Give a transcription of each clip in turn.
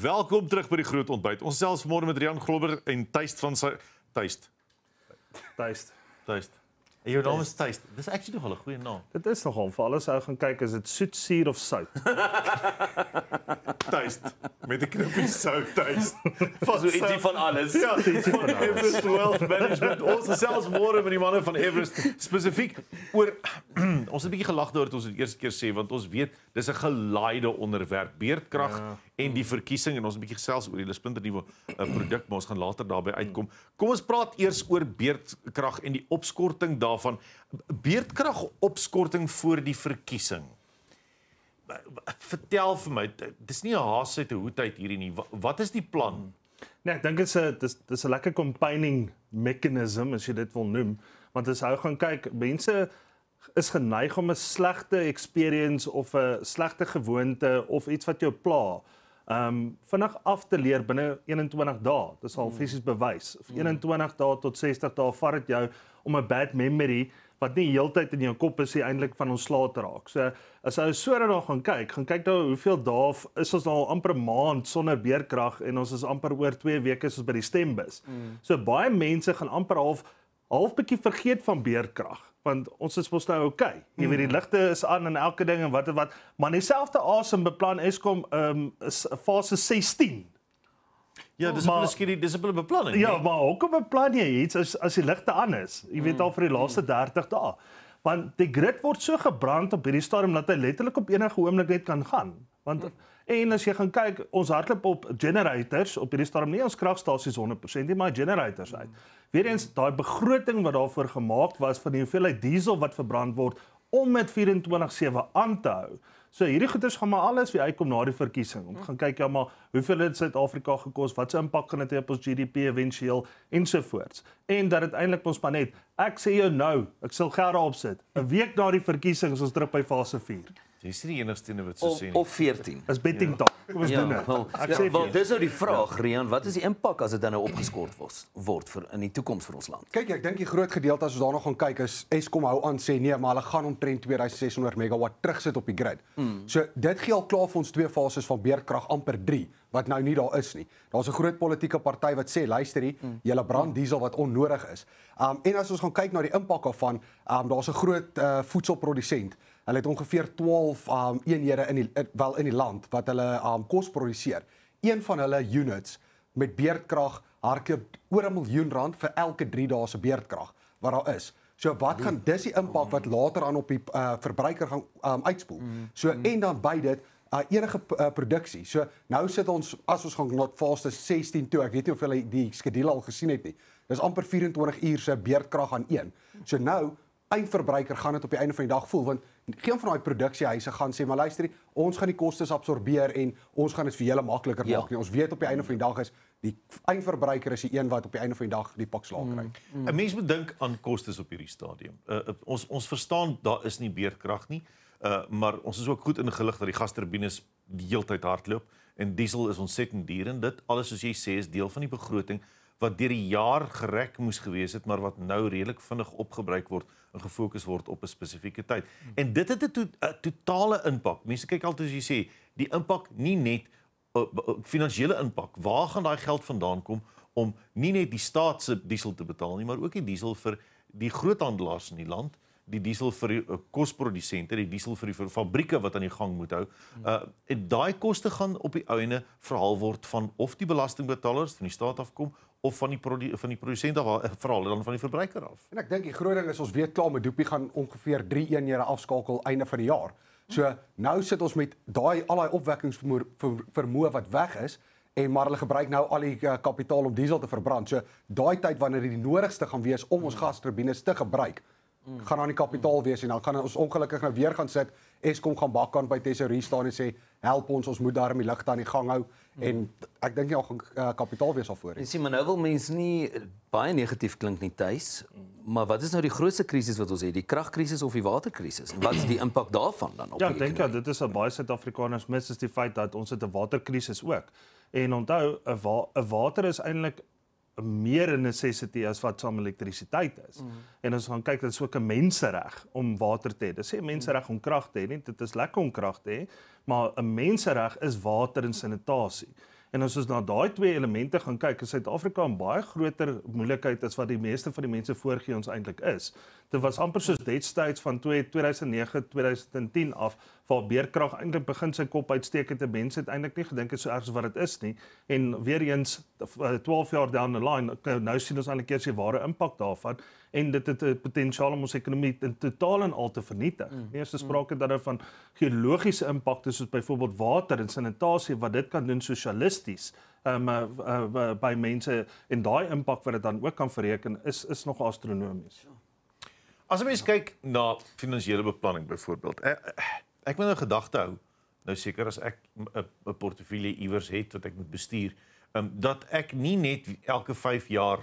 Welkom terug by die groot ontbyt. Ons sels môre met Rian Glober en Tuist van sy Tuist. Tuist. Tuist. En jou naam is Tuist. Dis actually nogal 'n goeie naam. Dit is nogal vir alles hou gaan kyk as dit soet, suur of sout. Tuist met 'n knippie sout Tuist. Van so ietsie van alles. Ja, ietsie van alles. Everest Wealth Management. Ons sels môre met die manne van Everest spesifiek oor ons het 'n bietjie gelag daaroor dat ons dit eers keer sê want ons weet dis 'n gelaide onderwerp, beerdkrag. Ja en die verkiesing en ons 'n bietjie gesels oor die splinter nuwe uh, eh, produk maar ons gaan later daarbey uitkom. Kom ons praat eers oor beerdkrag en die opskorting daarvan. Beerdkrag opskorting voor die verkiesing. Vertel vir my, dis nie 'n haas uit 'n hoed uit hierdie nie. Wat is die plan? Nee, ek dink dit is 'n dis dis 'n lekker campaigning mechanism as jy dit wil noem, want as hou gaan kyk, mense is geneig om 'n slegte experience of 'n slegte gewoonte of iets wat jou pla um vinnig af te leer binne 21 dae. Dis al mm. fisies bewys. 21 mm. dae tot 60 dae vat dit jou om 'n bad memory wat nie heeltyd in jou kop is nie eintlik van ontslae te raak. So as jy so dan nou gaan kyk, gaan kyk nou hoeveel dae is ons nou al amper 'n maand sonder beerkrag en ons is amper oor 2 weke is ons by die stembus. Mm. So baie mense gaan amper half half bietjie vergeet van beerkrag want ons is mos nou okay. Jy weet die mm. ligte is aan en elke ding en wat en wat, maar dieselfde asem beplan Eskom um is fase 16. Ja, dis maar, miskien die dissipline beplanning. Ja, nie? maar hoekom beplan jy iets as as die ligte aan is? Jy weet mm. al vir die laaste 30 dae. Want die grid word so gebrand op hierdie stadium dat hy letterlik op enige oomblik net kan gaan. Want en as jy gaan kyk, ons hardloop op generators op hierdie storm nie ons kragstasies 100% nie, maar generators uit. Weerens daai begroting wat daarvoor gemaak was van die hoeveelheid diesel wat verbrand word om met 24/7 aan te hou. So hierdie goeders gaan maar alles wie uitkom na die verkiesing. Ons gaan kyk ja maar hoeveel het Suid-Afrika gekos, wat se impak gaan dit hê op ons GDP éventueel ensovoorts. En dat dit eintlik ons maar net ek sê jou nou, ek sal geld daarop sit. 'n Week na die verkiesing as ons druk by fase 4. Jy sien die enigste ene wat so sê nie. Of 14. Is betting ja. top. Kom ons ja, doen dit. Ek ja, sê wel, dis nou die vraag, Rian, wat is die impak as dit dan nou opgeskort word word vir in die toekoms vir ons land? Kyk, ek dink die groot gedeelte as ons daarna gaan kyk is Eskom hou aan sê nee, maar hulle gaan omtrent 2600 megawatt terugsit op die grid. Hmm. So dit gee al klaar vir ons twee fases van beerkrag amper 3 wat nou nie daar is nie. Daar's 'n groot politieke party wat sê luister hier, mm. julle brand diesel wat onnodig is. Um en as ons gaan kyk na die impak daarvan, um daar's 'n groot uh, voedselprodusent Hulle het ongeveer 12 um eenhede in die eh, wel in die land wat hulle um kos produseer. Een van hulle units met beerdkrag hardloop oor 'n miljoen rand vir elke 3 dae se beerdkrag wat daar is. So wat gaan dis die impak wat mm. later aan op die uh, verbruiker gaan um uitspoel. Mm. So mm. en dan by dit uh enige uh, produksie. So nou sit ons as ons gaan not fast is 16 toe. Ek weet nie of jy die skedule al gesien het nie. Dis amper 24 uur se beerdkrag aan een. So nou eindverbruiker gaan dit op die einde van die dag voel want geen van daai produksiehuise gaan sê maar luister ons gaan die kostes absorbeer en ons gaan dit vir julle makliker ja. maak ja. nie ons weet op die einde van die dag is die eindverbruiker is die een wat op die einde van die dag die pak slaag kry 'n mm. mm. mens moet dink aan kostes op hierdie stadium uh, ons ons verstaan daar is nie beerkrag nie uh, maar ons is ook goed ingelig dat die gasturbines die heeltyd hardloop en diesel is ontsettend duur en dit alles soos jy sê is deel van die begroting mm wat deur die jaar gereg moes gewees het, maar wat nou redelik vinnig opgebruik word en gefokus word op 'n spesifieke tyd. En dit het 'n to totale impak. Mense kyk altyd as jy sê, die impak nie net eh, eh, finansiële impak. Waar gaan daai geld vandaan kom om nie net die staat se diesel te betaal nie, maar ook die diesel vir die groothandelaars in die land, die diesel vir die eh, kosprodusente, die diesel vir die fabrieke wat aan die gang moet hou. Uh en daai koste gaan op die ou ene verhaal word van of die belastingbetalers van die staat afkom of van die van die produsent af eh, veral dan van die verbruiker af. En ek dink die groot ding is ons weet klaar met Doopie gaan ongeveer 3-1 jare afskakel einde van die jaar. So nou sit ons met daai al daai opwekkingsvermoë ver, vermoë wat weg is en maar hulle gebruik nou al die uh, kapitaal om diesel te verbrand. So daai tyd wanneer dit die nodigste gaan wees om ons gasturbines te gebruik, mm. gaan dan die kapitaal mm. wees en dan gaan ons ongelukkig nou weer gaan sit Eskom gaan bakkant by Tesorie staan en sê help ons ons moet daarmee ligte aan die gang hou Mhm. en ek dink jy al gaan uh, eh, kapitaal weer sal voor hê. En sien maar nou wil mense nie eh, baie negatief klink nie tuis, maar wat is nou die grootste krisis wat ons het? Die kragkrisis of die waterkrisis? Wat is die impak daarvan dan op ja, die Ja, ek dink ja, dit is 'n baie Suid-Afrikaners mis is die feit dat ons het 'n waterkrisis ook. En onthou, 'n wa water is eintlik meer in necessity as wat saam elektrisiteit is. Mm. En ons gaan kyk dat is ook 'n mensereg om water te hê. Dit sê mensereg om krag te hê, nie dit is lekker om krag te hê, maar 'n mensereg is water en sanitasie. En as ons na daai twee elemente gaan kyk, is Suid-Afrika 'n baie groter moeilikheid as wat die meeste van die mense voorgee ons eintlik is dit was amper soos destyds van 2009 2010 af waar beerkrag eintlik begin sy kop uitsteek het en mense het eintlik nie gedink dit sou erg wat dit is nie en weer eens 12 eh, jaar down the line eh, nou sien ons al 'n keer sy ware impak daarvan en dit het 'n eh, potensiaal om ons ekonomie in totaal en al te vernietig. Mm. Eerste mm. sprake dat daar nou van geologiese impakte soos byvoorbeeld water en sanitasie wat dit kan doen sosialisties ehm um, uh, uh, uh, by mense en daai impak wat dit dan ook kan bereken is is nog astronomies. Sure. Ja. As mens kyk na finansiële beplanning byvoorbeeld, ek, eh, eh, ek moet 'n nou gedagte hou. Nou seker as ek eh, 'n portefeulje iewers het wat ek moet bestuur, um, dat ek nie net elke 5 jaar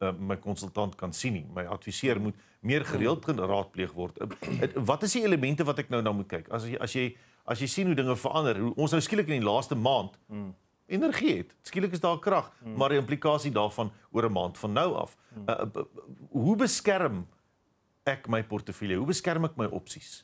um, my konsultant kan sien nie. My adviseur moet meer gereeld geraadpleeg word. Ehm, wat is die elemente wat ek nou na nou moet kyk? As as jy as jy sien hoe dinge verander, hoe ons nou skielik in die laaste maand mm. Energie het. Skielik is daar krag, hmm. maar die implikasie daarvan oor 'n maand van nou af. Hmm. Uh, hoe beskerm ek my portefeulje? Hoe beskerm ek my opsies?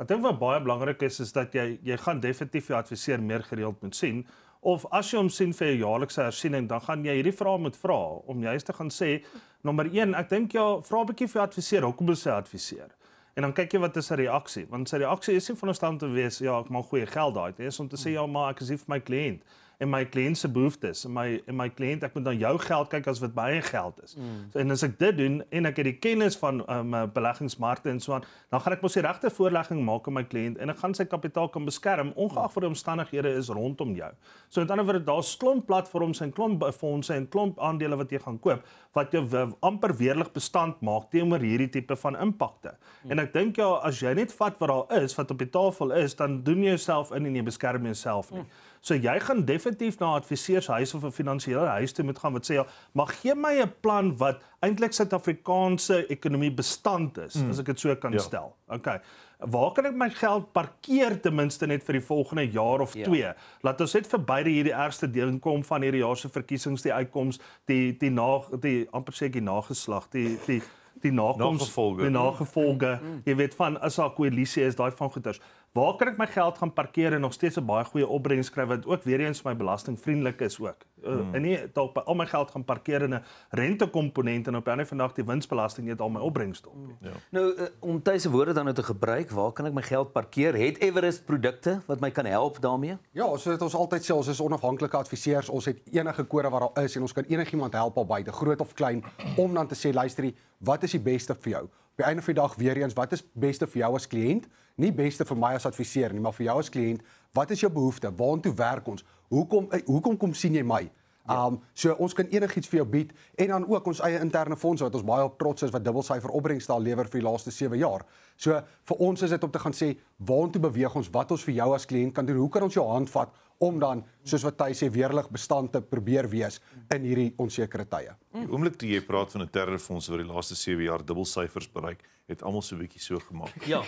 Ek dink wat baie belangrik is is dat jy jy gaan definitief jou adviseur meer gereeld moet sien of as jy hom sien vir 'n jaarlikse hersiening, dan gaan jy hierdie vrae moet vra om juis te gaan sê nommer 1, ek dink jy vra 'n bietjie vir jou adviseur, hoekom wil sy adviseer? En dan kyk jy wat is sy reaksie? Want sy reaksie is nie van ons stand te wees ja, ek maak goeie geld daai, dit is om te sê ja, maar ek is hier vir my kliënt en my kliënt se behoeftes en my en my kliënt ek moet dan jou geld kyk as wat baie geld is. Mm. So, en as ek dit doen en ek het die kennis van um, beleggingsmarkte en so aan, dan gaan ek mos die regte voorlegging maak aan my kliënt en ek gaan sy kapitaal kan beskerm ongeag wat die omstandighede is rondom jou. So aan die ander kant daar's klomp platforms en klomp eh, fondse en klomp aandele wat jy gaan koop wat jou amper weerlig bestand maak teenoor hierdie tipe van impakte. Mm. En ek dink ja, as jy net vat wat daar is, wat op die tafel is, dan doen jy jouself in en jy beskerm jouself nie. Mm. So jy gaan definitief na 'n adviseurshuis of 'n finansiële huis toe moet gaan wat sê, ja, "Mag gee my 'n plan wat eintlik Suid-Afrikaanse ekonomie bestand is, mm. as ek dit so kan ja. stel." Okay. Waar kan ek my geld parkeer ten minste net vir die volgende jaar of 2? Ja. Laat ons net verby hierdie ergste ding kom van hierdie jaar se verkiesings, die uitkoms, die die na die amper seker nageslag, die die die nagevolge. Die nagevolge, hmm. jy weet van as 'n koalisie is daai van goeters. Waar kan ek my geld gaan parkeer en nog steeds 'n baie goeie opbrengs kry wat ook weer eens vir my belastingvriendelik is ook. Eh, hmm. En nie dalk by al my geld gaan parkeer in 'n rentekomponent en op 'n vandag die winsbelasting net al my opbrengs stop. Hmm. Ja. Nou eh, om tuise woorde dan nou te gebruik, waar kan ek my geld parkeer? Het Everest produkte wat my kan help daarmee? Ja, ons het ons altyd sê ons is onafhanklike adviseurs. Ons het enige kode wat daar is en ons kan enigiemand help op buite, groot of klein, om dan te sê luisterie, wat is die beste vir jou? by einde van die dag weer eens wat is beste vir jou as kliënt? Nie beste vir my as adviseur nie, maar vir jou as kliënt, wat is jou behoefte? Waartoe werk ons? Hoekom eh, hoekom kom sien jy my? Ja. Um so ons kan enigiets vir jou bied en dan ook ons eie interne fondse wat ons baie op trots is wat dubbelsyfer opbrengs daal lewer vir die laaste 7 jaar. So vir ons is dit om te gaan sê waartoe beweeg ons? Wat ons vir jou as kliënt kan doen? Hoe kan ons jou hand vat? om dan soos wat hy sê weerlig bestand te probeer wees in hierdie onsekerte tye. Die oomblik toe jy praat van 'n terrorfonds oor die laaste 7 jaar dubbelsyfers bereik, het almal so 'n bietjie so gemaak. Ja,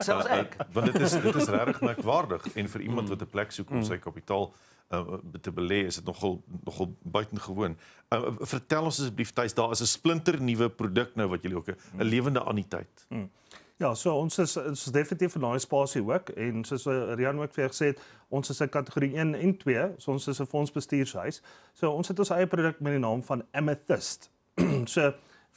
selfs eh, eh, ek. Uh, want dit is dit is regtig merkwaardig en vir iemand mm. wat 'n plek soek om mm. sy kapitaal uh, te belê, is dit nogal nogal buitengewoon. Uh, vertel ons asseblief, tuis daar is 'n splinter nuwe produk nou wat julle ook 'n mm. lewende aaniteit. Mm. Ja, so ons is ons is definitief in daai spasie ook en soos eh, Rian ook vir gesê het, ons is 'n kategorie 1 en 2, so ons is 'n fondsbestuurshuis. So ons het ons eie produk met die naam van Amethyst. so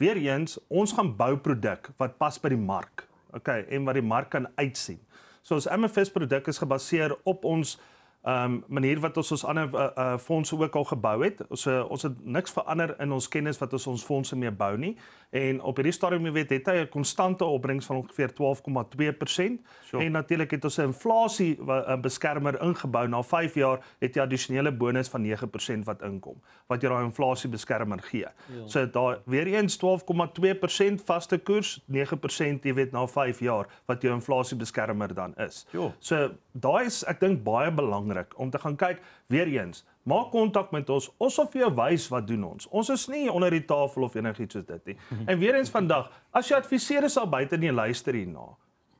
weer eens, ons gaan bou produk wat pas by die mark. Okay, en wat die mark kan uitsien. So ons Amethyst produk is gebaseer op ons um manier wat ons ons ander uh, uh, fondse ook al gebou het. Ons uh, ons het niks verander in ons kennis wat ons ons fondse mee bou nie. En op hierdie stadium jy weet het hy 'n konstante opbrengs van ongeveer 12,2% sure. en natuurlik het ons 'n inflasie beskermer ingebou. Na 5 jaar het jy addisionele bonus van 9% wat inkom wat jy daai inflasie beskermer gee. Ja. So daai weer eens 12,2% vaste koers, 9% jy weet na 5 jaar wat jou inflasie beskermer dan is. Sure. So daai is ek dink baie belangrik belangrik om te gaan kyk weer eens. Maak kontak met ons. Ons sal vir jou wys wat doen ons. Ons is nie onder die tafel of enigiets soos dit nie. En weer eens vandag, as jy adviseerders al buite nie luister hierna.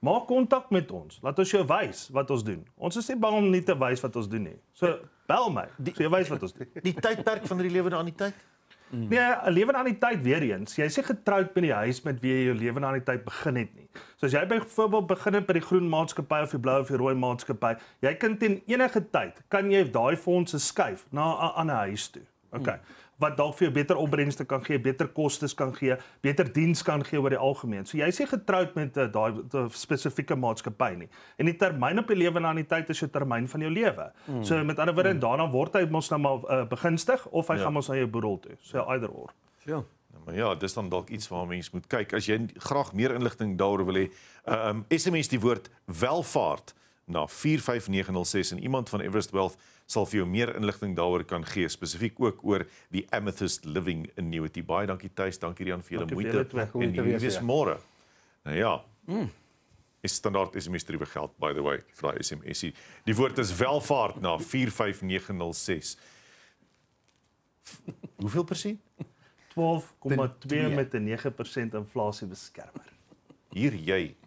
Maak kontak met ons. Laat ons jou wys wat ons doen. Ons is nie bang om nie te wys wat ons doen nie. So bel my. So jy wys wat ons doen. Die, die tydperk van hierdie lewe daar in die tyd. Mm. Nee, 'n lewe aan die tyd weer eens. Jy sê getroud met die huis met wie jy jou lewe aan die tyd begin het nie. So as jy byvoorbeeld begin het by die groen maatskappy of die blou of die rooi maatskappy, jy kan ten enige tyd kan jy daai fondse skuif na 'n ander huis toe. OK. Mm wat dalk vir jou beter opbrengste kan gee, beter kostes kan gee, beter diens kan gee oor die algemeen. So jy is nie getroud met uh, daai spesifieke maatskappy nie. En die termyn op jou lewe na die tyd is jou termyn van jou lewe. Mm. So met ander woorde, mm. daarna word hy mos nou maar uh, begunstig of hy ja. gaan mos aan jou boedel toe. So either or. Ja. ja. Maar ja, dis dan dalk iets waar mense moet kyk as jy graag meer inligting daaroor wil hê. Eh, ehm um, SMS die woord welvaart na 45906 en iemand van Everest Wealth sal vir jou meer inligting daaroor kan gee spesifiek ook oor die Amethyst Living Annuity. Baie dankie Thuis, dankie Rian vir julle moeite en hierdie is ja. môre. Nou ja. Mm. Is standaard is misdrywe geld by the way vir daai SMS. -ie. Die woord is welvaart na 45906. Hoeveel persent? 12,2 met 'n 9% inflasie beskermer. Hier jy